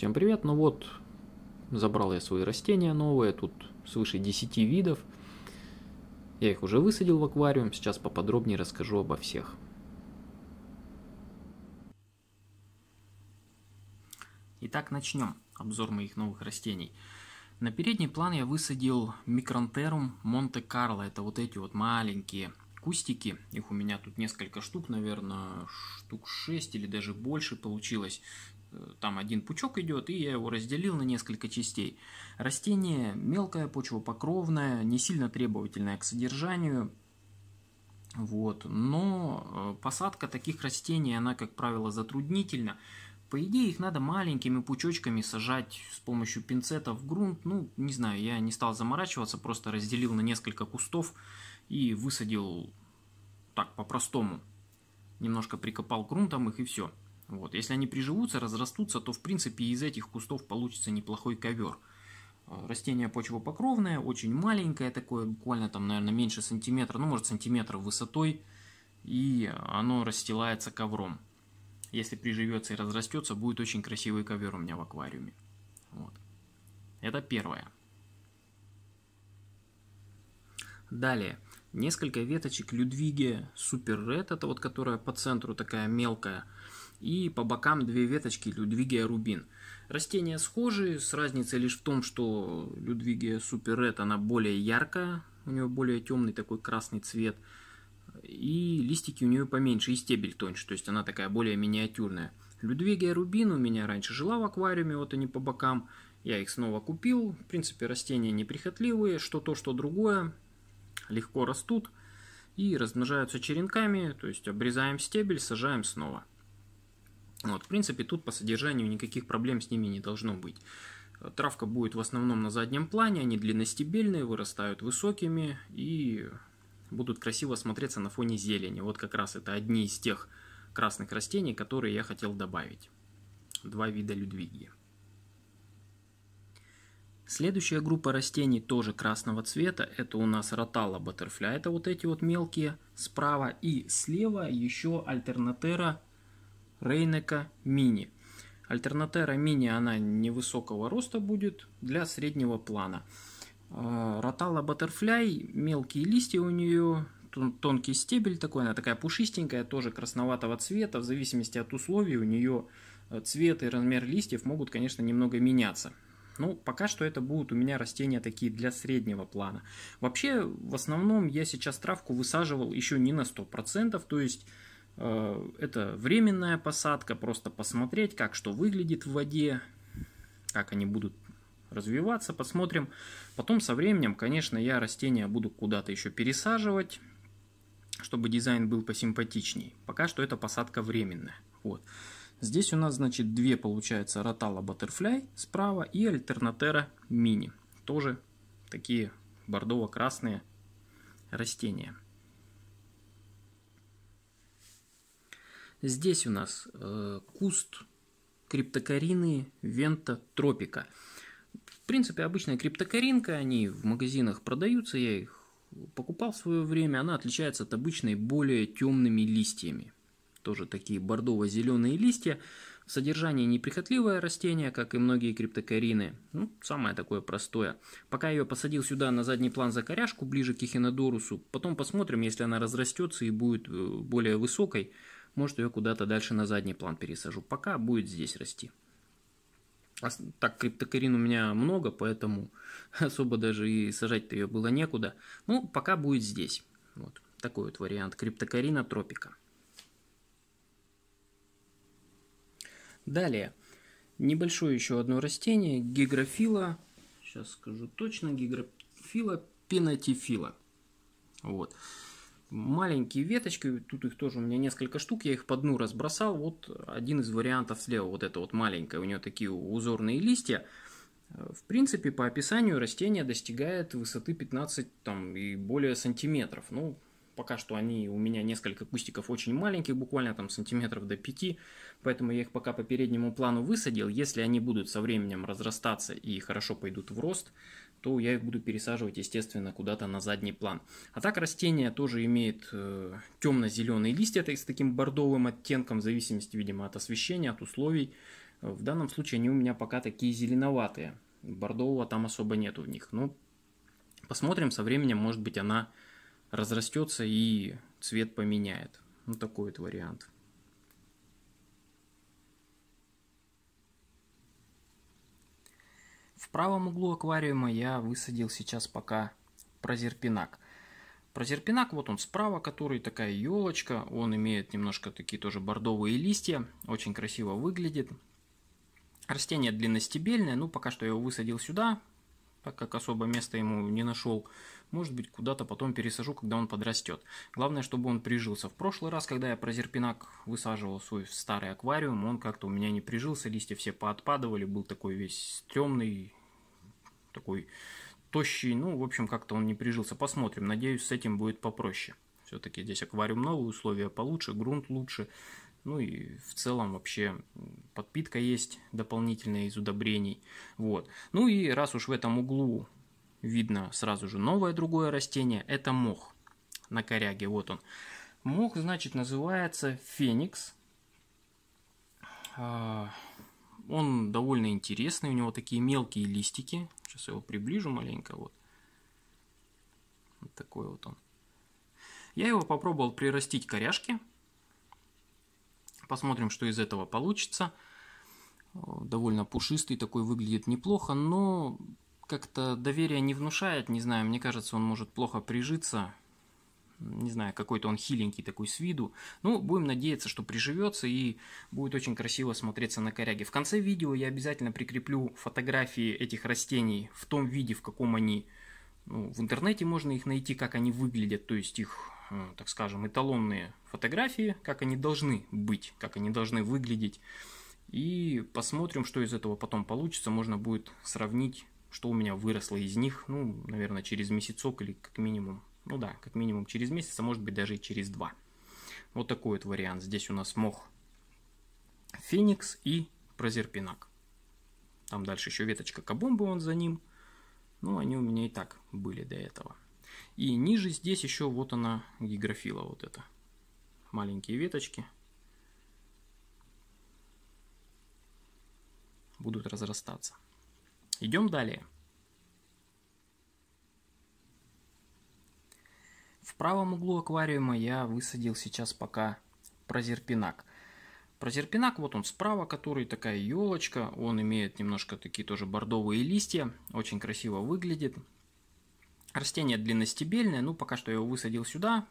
Всем привет! Ну вот, забрал я свои растения новые, тут свыше 10 видов. Я их уже высадил в аквариум, сейчас поподробнее расскажу обо всех. Итак, начнем обзор моих новых растений. На передний план я высадил микронтерум Монте-Карло. Это вот эти вот маленькие кустики. Их у меня тут несколько штук, наверное, штук 6 или даже больше получилось там один пучок идет, и я его разделил на несколько частей. Растение мелкое, почвопокровное, не сильно требовательное к содержанию, вот. но э, посадка таких растений, она, как правило, затруднительна. По идее, их надо маленькими пучочками сажать с помощью пинцета в грунт. Ну, не знаю, я не стал заморачиваться, просто разделил на несколько кустов и высадил так, по-простому. Немножко прикопал грунтом их и все. Вот. Если они приживутся, разрастутся, то в принципе из этих кустов получится неплохой ковер. Э, растение почвопокровное, очень маленькое такое, буквально там, наверное, меньше сантиметра, ну, может, сантиметр высотой, и оно расстилается ковром. Если приживется и разрастется, будет очень красивый ковер у меня в аквариуме. Вот. Это первое. Далее. Несколько веточек Людвиги Супер Ред, это вот которая по центру такая мелкая, и по бокам две веточки Людвигия рубин. Растения схожи, с разницей лишь в том, что Людвигия супер ред, она более яркая, у нее более темный такой красный цвет, и листики у нее поменьше, и стебель тоньше, то есть она такая более миниатюрная. Людвигия рубин у меня раньше жила в аквариуме, вот они по бокам, я их снова купил, в принципе растения неприхотливые, что то, что другое, легко растут и размножаются черенками, то есть обрезаем стебель, сажаем снова. Вот, в принципе, тут по содержанию никаких проблем с ними не должно быть. Травка будет в основном на заднем плане, они длинностебельные, вырастают высокими и будут красиво смотреться на фоне зелени. Вот как раз это одни из тех красных растений, которые я хотел добавить. Два вида людвиги. Следующая группа растений тоже красного цвета. Это у нас ротала баттерфляй, это вот эти вот мелкие справа. И слева еще альтернатера Рейнека Мини. Альтернатера Мини, она невысокого роста будет для среднего плана. Э, Ротала Баттерфляй, мелкие листья у нее, тонкий стебель такой, она такая пушистенькая, тоже красноватого цвета, в зависимости от условий у нее э, цвет и размер листьев могут, конечно, немного меняться. Ну, пока что это будут у меня растения такие для среднего плана. Вообще, в основном я сейчас травку высаживал еще не на 100%, то есть Э, это временная посадка, просто посмотреть, как что выглядит в воде, как они будут развиваться, посмотрим. Потом со временем, конечно, я растения буду куда-то еще пересаживать, чтобы дизайн был посимпатичней. Пока что это посадка временная. Вот. Здесь у нас, значит, две, получается, ротала Butterfly справа и альтернатера мини. Тоже такие бордово-красные растения. Здесь у нас э, куст криптокарины Вента Тропика. В принципе, обычная криптокаринка, они в магазинах продаются, я их покупал в свое время. Она отличается от обычной более темными листьями. Тоже такие бордово-зеленые листья. Содержание неприхотливое растение, как и многие криптокарины. Ну, самое такое простое. Пока я ее посадил сюда на задний план за закоряшку, ближе к эхинодорусу. Потом посмотрим, если она разрастется и будет э, более высокой, может, ее куда-то дальше на задний план пересажу. Пока будет здесь расти. Так, криптокарин у меня много, поэтому особо даже и сажать-то ее было некуда. Ну, пока будет здесь. Вот такой вот вариант криптокарина тропика. Далее, небольшое еще одно растение, гигрофила, сейчас скажу точно, гигрофила пенатифила. Вот маленькие веточки, тут их тоже у меня несколько штук, я их по дну разбросал, вот один из вариантов слева, вот это вот маленькая, у нее такие узорные листья, в принципе, по описанию растение достигает высоты 15 там, и более сантиметров. Ну, пока что они у меня несколько кустиков очень маленьких, буквально там сантиметров до 5, поэтому я их пока по переднему плану высадил. Если они будут со временем разрастаться и хорошо пойдут в рост, то я их буду пересаживать, естественно, куда-то на задний план. А так растение тоже имеет э, темно-зеленые листья с таким бордовым оттенком, в зависимости, видимо, от освещения, от условий. В данном случае они у меня пока такие зеленоватые. Бордового там особо нету в них. Ну, посмотрим, со временем, может быть, она разрастется и цвет поменяет. Ну, вот такой вот вариант. В правом углу аквариума я высадил сейчас пока прозерпинак. Прозерпинак, вот он справа, который такая елочка. Он имеет немножко такие тоже бордовые листья. Очень красиво выглядит. Растение длинностебельное. Ну, пока что я его высадил сюда, так как особо места ему не нашел. Может быть, куда-то потом пересажу, когда он подрастет. Главное, чтобы он прижился. В прошлый раз, когда я про зерпинак высаживал свой старый аквариум, он как-то у меня не прижился, листья все поотпадывали, был такой весь темный, такой тощий. Ну, в общем, как-то он не прижился. Посмотрим. Надеюсь, с этим будет попроще. Все-таки здесь аквариум новый, условия получше, грунт лучше. Ну и в целом вообще подпитка есть дополнительная из удобрений. Вот. Ну и раз уж в этом углу видно сразу же новое другое растение, это мох на коряге, вот он. Мох, значит, называется феникс. А, он довольно интересный, у него такие мелкие листики. Сейчас его приближу маленько, вот. Вот такой вот он. Я его попробовал прирастить коряшки. Посмотрим, что из этого получится. Довольно пушистый такой, выглядит неплохо, но как-то доверия не внушает, не знаю, мне кажется, он может плохо прижиться. Не знаю, какой-то он хиленький такой с виду. Ну, будем надеяться, что приживется и будет очень красиво смотреться на коряге. В конце видео я обязательно прикреплю фотографии этих растений в том виде, в каком они... Ну, в интернете можно их найти, как они выглядят, то есть их, э, так скажем, эталонные фотографии, как они должны быть, как они должны выглядеть. И посмотрим, что из этого потом получится. Можно будет сравнить что у меня выросло из них, ну, наверное, через месяцок или как минимум, ну да, как минимум через месяц, а может быть даже и через два. Вот такой вот вариант. Здесь у нас мох феникс и прозерпинак. Там дальше еще веточка кабомбы, он за ним. Ну, они у меня и так были до этого. И ниже здесь еще вот она, гигрофила вот эта. Маленькие веточки. Будут разрастаться. Идем далее. В правом углу аквариума я высадил сейчас пока прозерпинак. Прозерпинак, вот он справа, который такая елочка, он имеет немножко такие тоже бордовые листья, очень красиво выглядит. Растение длинностебельное, ну пока что я его высадил сюда,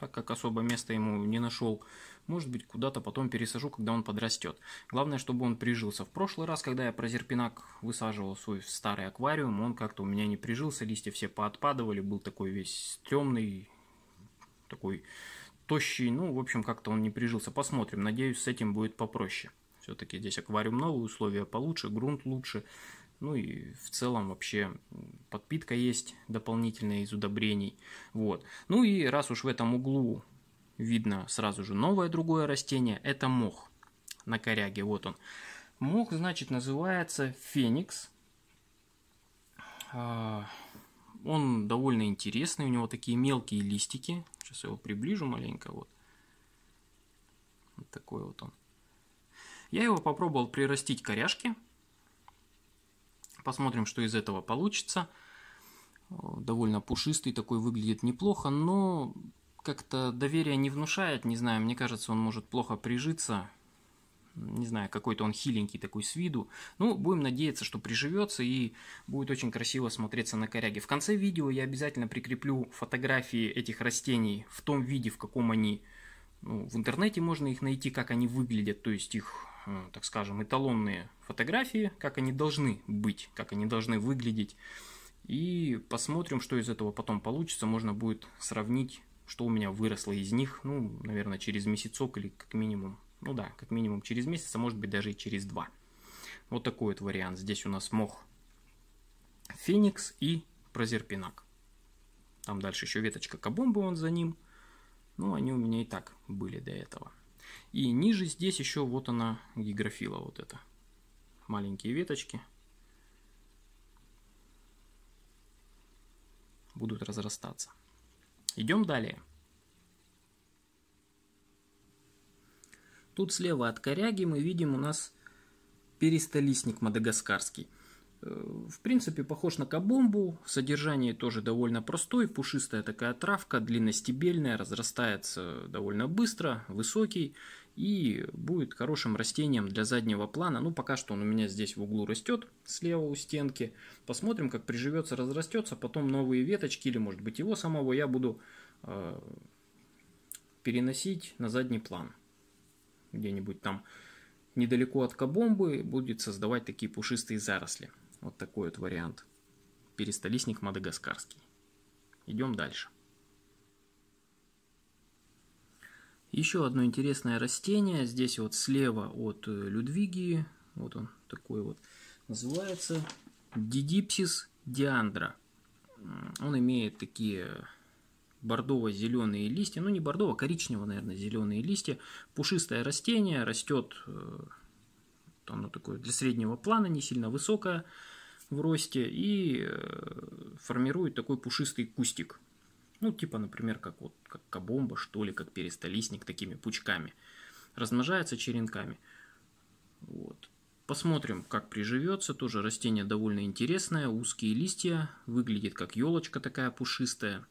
так как особо места ему не нашел. Может быть, куда-то потом пересажу, когда он подрастет. Главное, чтобы он прижился. В прошлый раз, когда я прозерпинак высаживал свой в старый аквариум, он как-то у меня не прижился, листья все поотпадывали, был такой весь темный, такой тощий. Ну, в общем, как-то он не прижился. Посмотрим. Надеюсь, с этим будет попроще. Все-таки здесь аквариум новый, условия получше, грунт лучше. Ну и в целом вообще подпитка есть дополнительная из удобрений. Вот. Ну и раз уж в этом углу видно сразу же новое другое растение, это мох на коряге. Вот он. Мох, значит, называется феникс. А, он довольно интересный, у него такие мелкие листики. Сейчас я его приближу маленько. Вот, вот такой вот он. Я его попробовал прирастить коряшки. Посмотрим, что из этого получится. Довольно пушистый такой, выглядит неплохо, но как-то доверия не внушает. Не знаю, мне кажется, он может плохо прижиться. Не знаю, какой-то он хиленький такой с виду. Ну, будем надеяться, что приживется и будет очень красиво смотреться на коряге. В конце видео я обязательно прикреплю фотографии этих растений в том виде, в каком они... Ну, в интернете можно их найти, как они выглядят, то есть их Э, так скажем, эталонные фотографии, как они должны быть, как они должны выглядеть. И посмотрим, что из этого потом получится. Можно будет сравнить, что у меня выросло из них, ну, наверное, через месяцок или как минимум, ну да, как минимум через месяц, а может быть даже и через два. Вот такой вот вариант. Здесь у нас мох феникс и прозерпинак. Там дальше еще веточка кабомбы, он за ним. Ну, они у меня и так были до этого. И ниже здесь еще вот она, гигрофила вот это Маленькие веточки. Будут разрастаться. Идем далее. Тут слева от коряги мы видим у нас перистолистник мадагаскарский. В принципе, похож на кабомбу, содержание тоже довольно простой, пушистая такая травка, длинностебельная, разрастается довольно быстро, высокий и будет хорошим растением для заднего плана. Ну, пока что он у меня здесь в углу растет, слева у стенки. Посмотрим, как приживется, разрастется, потом новые веточки или, может быть, его самого я буду э, переносить на задний план. Где-нибудь там недалеко от кабомбы будет создавать такие пушистые заросли. Вот такой вот вариант. Перистолистник мадагаскарский. Идем дальше. Еще одно интересное растение. Здесь вот слева от э, Людвигии. Вот он такой вот. Называется Дидипсис диандра. Он имеет такие бордово-зеленые листья, ну не бордово, а коричнево, наверное, зеленые листья, пушистое растение, растет э, что оно такое для среднего плана, не сильно высокое в росте и э, формирует такой пушистый кустик. Ну, типа, например, как вот как кабомба, что ли, как перистолистник такими пучками. Размножается черенками. Вот. Посмотрим, как приживется. Тоже растение довольно интересное. Узкие листья. Выглядит как елочка такая пушистая.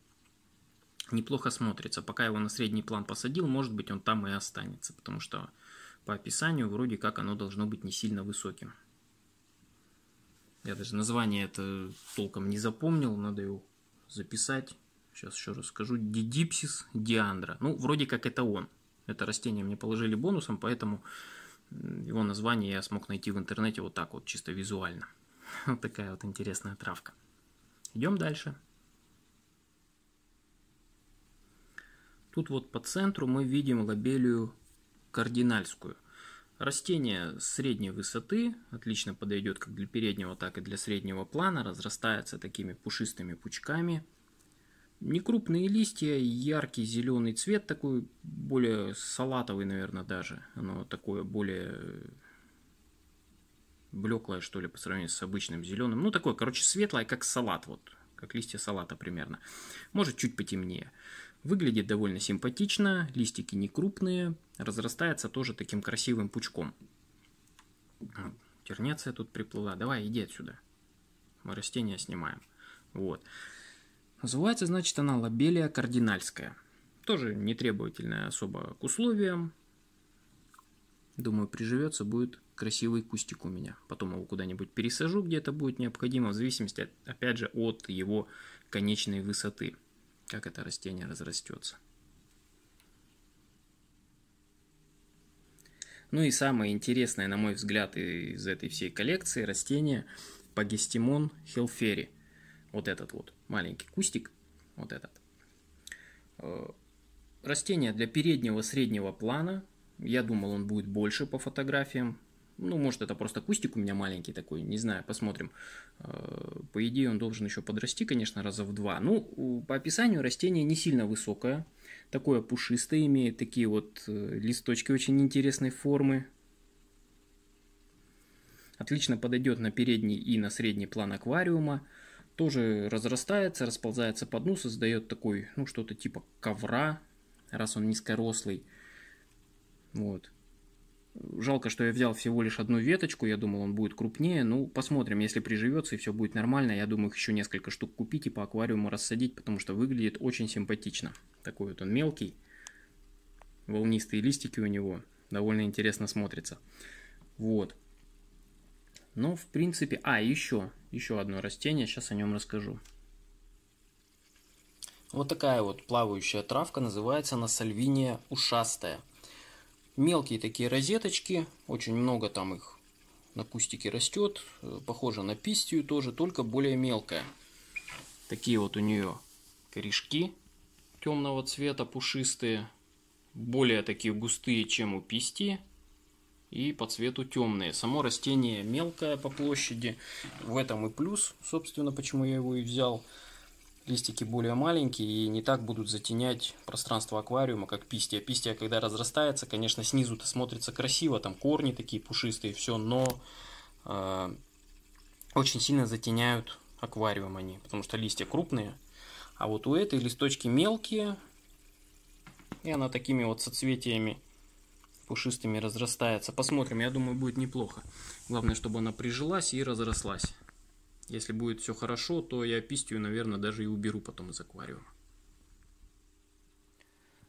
Неплохо смотрится. Пока его на средний план посадил, может быть, он там и останется. Потому что по описанию вроде как оно должно быть не сильно высоким. Я даже название это толком не запомнил, надо его записать. Сейчас еще раз скажу. Дидипсис диандра. Ну, вроде как это он. Это растение мне положили бонусом, поэтому его название я смог найти в интернете вот так вот, чисто визуально. Вот такая вот интересная травка. Идем дальше. Тут вот по центру мы видим лобелию кардинальскую. Растение средней высоты, отлично подойдет как для переднего, так и для среднего плана, разрастается такими пушистыми пучками. Некрупные листья, яркий зеленый цвет, такой более салатовый, наверное, даже. Оно такое более блеклое, что ли, по сравнению с обычным зеленым. Ну, такое, короче, светлое, как салат, вот, как листья салата примерно. Может, чуть потемнее. Выглядит довольно симпатично, листики не крупные, разрастается тоже таким красивым пучком. Тернеция тут приплыла, давай иди отсюда. Мы растения снимаем. Вот. Называется, значит, она лобелия кардинальская. Тоже не требовательная, особо к условиям. Думаю, приживется, будет красивый кустик у меня. Потом его куда-нибудь пересажу, где это будет необходимо, в зависимости, от, опять же, от его конечной высоты как это растение разрастется. Ну и самое интересное, на мой взгляд, из этой всей коллекции растение Пагестимон хелфери. Вот этот вот маленький кустик, вот этот. Э, растение для переднего среднего плана. Я думал, он будет больше по фотографиям. Ну, может, это просто кустик у меня маленький такой, не знаю, посмотрим. Э, по идее, он должен еще подрасти, конечно, раза в два. Ну, по описанию растение не сильно высокое, такое пушистое, имеет такие вот э, листочки очень интересной формы. Отлично подойдет на передний и на средний план аквариума. Тоже разрастается, расползается по дну, создает такой, ну, что-то типа ковра, раз он низкорослый. Вот. Жалко, что я взял всего лишь одну веточку, я думал, он будет крупнее. Ну, посмотрим, если приживется и все будет нормально, я думаю, их еще несколько штук купить и по аквариуму рассадить, потому что выглядит очень симпатично. Такой вот он мелкий, волнистые листики у него, довольно интересно смотрится. Вот. Но, ну, в принципе... А, еще, еще одно растение, сейчас о нем расскажу. Вот такая вот плавающая травка, называется она сальвиния ушастая. Мелкие такие розеточки, очень много там их на кустике растет, э, похоже на пистию тоже, только более мелкая. Такие вот у нее корешки темного цвета, пушистые, более такие густые, чем у писти и по цвету темные. Само растение мелкое по площади, в этом и плюс, собственно, почему я его и взял листики более маленькие и не так будут затенять пространство аквариума, как пистия. А пистия, когда разрастается, конечно, снизу-то смотрится красиво, там корни такие пушистые, все, но э, очень сильно затеняют аквариум они, потому что листья крупные. А вот у этой листочки мелкие, и она такими вот соцветиями пушистыми разрастается. Посмотрим, я думаю, будет неплохо. Главное, чтобы она прижилась и разрослась. Если будет все хорошо, то я пистью, наверное, даже и уберу потом из аквариума.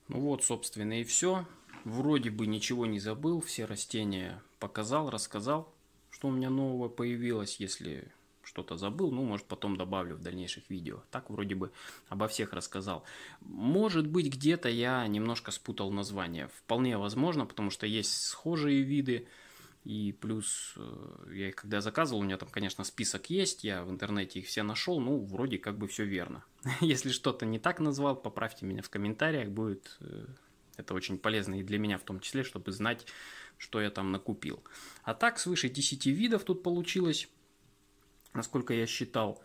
Ну вот, собственно, и все. Вроде бы ничего не забыл, все растения показал, рассказал, что у меня нового появилось. Если что-то забыл, ну, может, потом добавлю в дальнейших видео. Так вроде бы обо всех рассказал. Может быть, где-то я немножко спутал название. Вполне возможно, потому что есть схожие виды, и плюс э, я их когда заказывал, у меня там, конечно, список есть, я в интернете их все нашел, ну, вроде как бы все верно. Если что-то не так назвал, поправьте меня в комментариях, будет э, это очень полезно и для меня в том числе, чтобы знать, что я там накупил. А так, свыше 10 видов тут получилось, насколько я считал.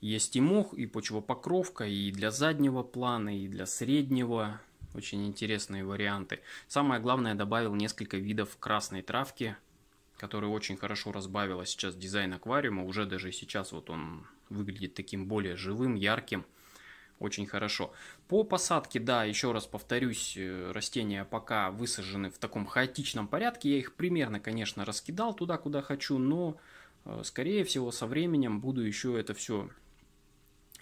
Есть и мох, и почвопокровка, и для заднего плана, и для среднего. Очень интересные варианты. Самое главное, добавил несколько видов красной травки – которая очень хорошо разбавила сейчас дизайн аквариума. Уже даже сейчас вот он выглядит таким более живым, ярким. Очень хорошо. По посадке, да, еще раз повторюсь, э, растения пока высажены в таком хаотичном порядке. Я их примерно, конечно, раскидал туда, куда хочу, но, э, скорее всего, со временем буду еще это все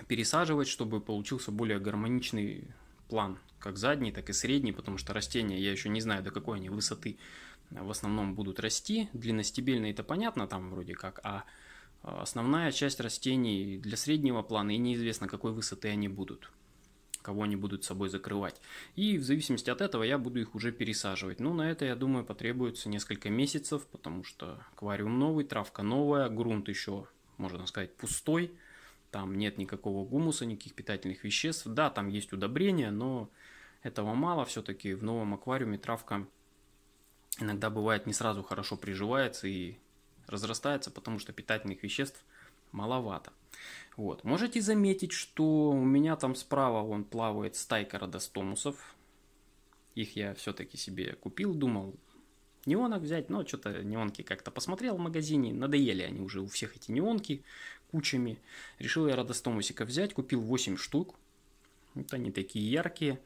пересаживать, чтобы получился более гармоничный план, как задний, так и средний, потому что растения, я еще не знаю, до какой они высоты в основном будут расти. Длинностебельные это понятно там вроде как, а, а основная часть растений для среднего плана и неизвестно какой высоты они будут кого они будут собой закрывать. И в зависимости от этого я буду их уже пересаживать. но ну, на это, я думаю, потребуется несколько месяцев, потому что аквариум новый, травка новая, грунт еще, можно сказать, пустой. Там нет никакого гумуса, никаких питательных веществ. Да, там есть удобрения, но этого мало. Все-таки в новом аквариуме травка иногда бывает не сразу хорошо приживается и разрастается, потому что питательных веществ маловато. Вот. Можете заметить, что у меня там справа вон плавает стайка родостомусов. Их я все-таки себе купил, думал, неонок взять, но что-то неонки как-то посмотрел в магазине, надоели они уже у всех эти неонки кучами. Решил я родостомусика взять, купил 8 штук. Вот они такие яркие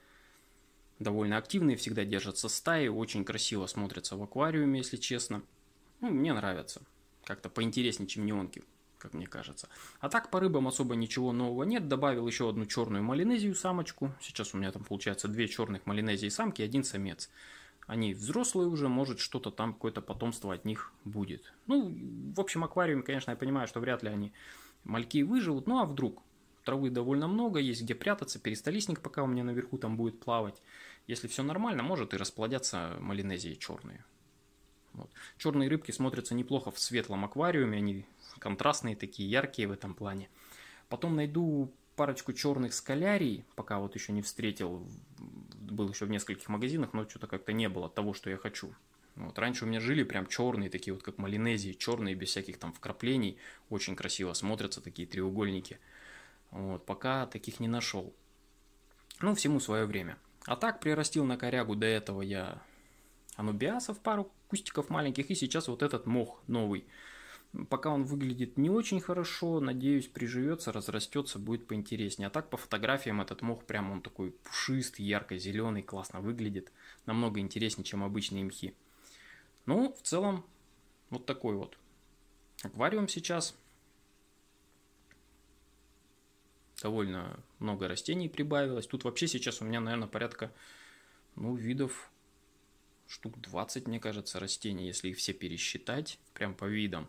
довольно активные, всегда держатся стаи, очень красиво смотрятся в аквариуме, если честно. Ну, мне нравятся. Как-то поинтереснее, чем неонки, как мне кажется. А так по рыбам особо ничего нового нет. Добавил еще одну черную малинезию самочку. Сейчас у меня там получается две черных малинезии самки один самец. Они взрослые уже, может что-то там, какое-то потомство от них будет. Ну, в общем, аквариуме, конечно, я понимаю, что вряд ли они мальки выживут. Ну, а вдруг? Травы довольно много, есть где прятаться, перистолистник пока у меня наверху там будет плавать. Если все нормально, может и расплодятся малинезии черные. Вот. Черные рыбки смотрятся неплохо в светлом аквариуме, они контрастные такие, яркие в этом плане. Потом найду парочку черных скалярий, пока вот еще не встретил, был еще в нескольких магазинах, но что-то как-то не было того, что я хочу. Вот. Раньше у меня жили прям черные, такие вот как малинезии, черные, без всяких там вкраплений. Очень красиво смотрятся такие треугольники. Вот. Пока таких не нашел. Ну, всему свое время. А так прирастил на корягу до этого я анубиасов, пару кустиков маленьких, и сейчас вот этот мох новый. Пока он выглядит не очень хорошо, надеюсь, приживется, разрастется, будет поинтереснее. А так по фотографиям этот мох прям он такой пушистый, ярко-зеленый, классно выглядит. Намного интереснее, чем обычные мхи. Ну, в целом, вот такой вот аквариум сейчас. довольно много растений прибавилось. Тут вообще сейчас у меня, наверное, порядка, ну, видов штук 20, мне кажется, растений, если их все пересчитать, прям по видам.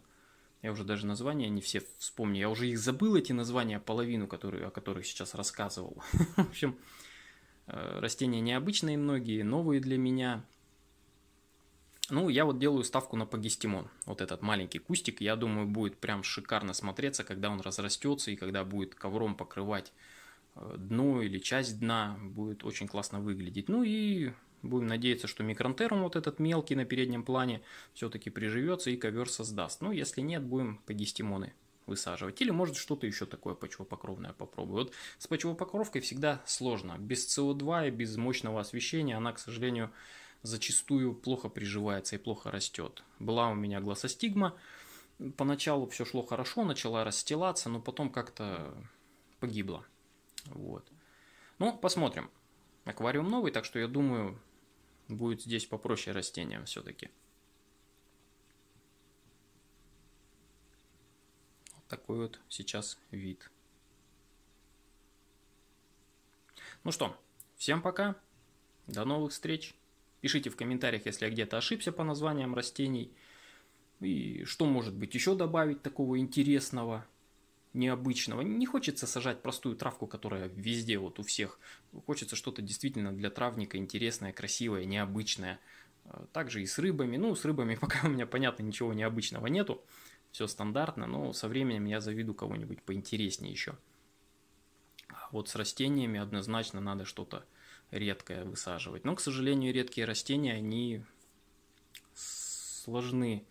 Я уже даже названия не все вспомню. Я уже их забыл, эти названия, половину, которые, о которых сейчас рассказывал. В общем, э, растения необычные многие, новые для меня – ну, я вот делаю ставку на погестимон. Вот этот маленький кустик, я думаю, будет прям шикарно смотреться, когда он разрастется и когда будет ковром покрывать э, дно или часть дна. Будет очень классно выглядеть. Ну и будем надеяться, что микронтерум вот этот мелкий на переднем плане все-таки приживется и ковер создаст. Ну, если нет, будем погестимоны высаживать. Или может что-то еще такое почвопокровное попробую. Вот с почвопокровкой всегда сложно. Без СО2 и без мощного освещения она, к сожалению, зачастую плохо приживается и плохо растет. Была у меня гласостигма, поначалу все шло хорошо, начала расстилаться, но потом как-то погибла. Вот. Ну, посмотрим. Аквариум новый, так что я думаю, будет здесь попроще растениям все-таки. Вот такой вот сейчас вид. Ну что, всем пока. До новых встреч. Пишите в комментариях, если я где-то ошибся по названиям растений. И что может быть еще добавить такого интересного, необычного. Не хочется сажать простую травку, которая везде вот у всех. Хочется что-то действительно для травника интересное, красивое, необычное. Э, также и с рыбами. Ну, с рыбами пока у меня, понятно, ничего необычного нету. Все стандартно, но со временем я завиду кого-нибудь поинтереснее еще. А вот с растениями однозначно надо что-то редкое высаживать. Но, к сожалению, редкие растения, они сложны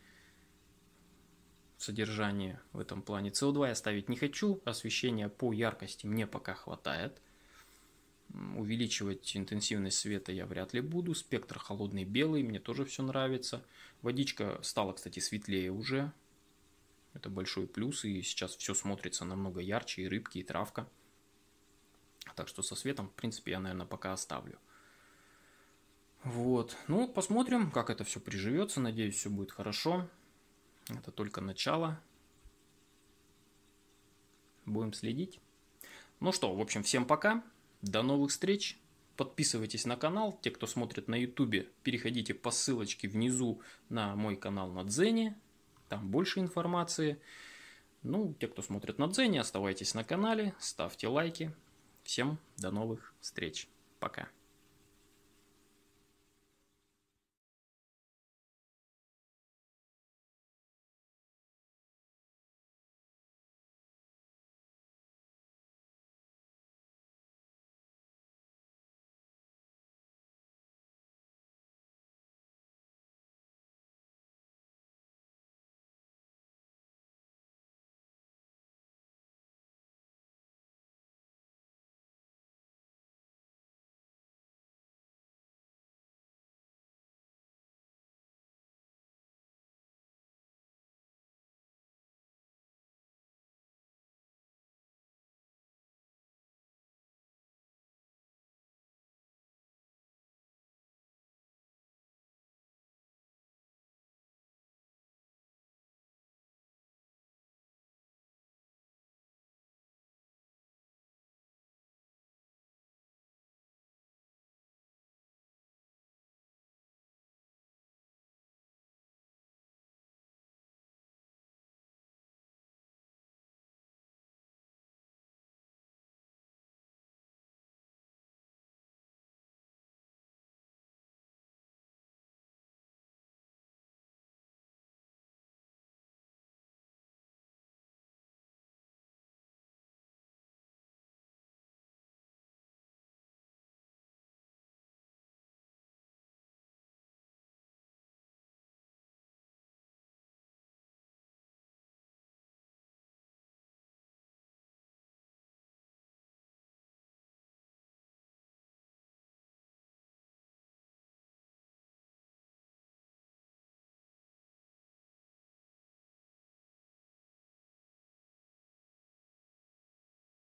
в содержании в этом плане. СО2 я ставить не хочу, освещения по яркости мне пока хватает. Увеличивать интенсивность света я вряд ли буду. Спектр холодный белый, мне тоже все нравится. Водичка стала, кстати, светлее уже. Это большой плюс, и сейчас все смотрится намного ярче, и рыбки, и травка. Так что со светом, в принципе, я, наверное, пока оставлю. Вот. Ну, посмотрим, как это все приживется. Надеюсь, все будет хорошо. Это только начало. Будем следить. Ну что, в общем, всем пока. До новых встреч. Подписывайтесь на канал. Те, кто смотрит на YouTube, переходите по ссылочке внизу на мой канал на Дзене. Там больше информации. Ну, те, кто смотрит на Дзене, оставайтесь на канале, ставьте лайки. Всем до новых встреч. Пока.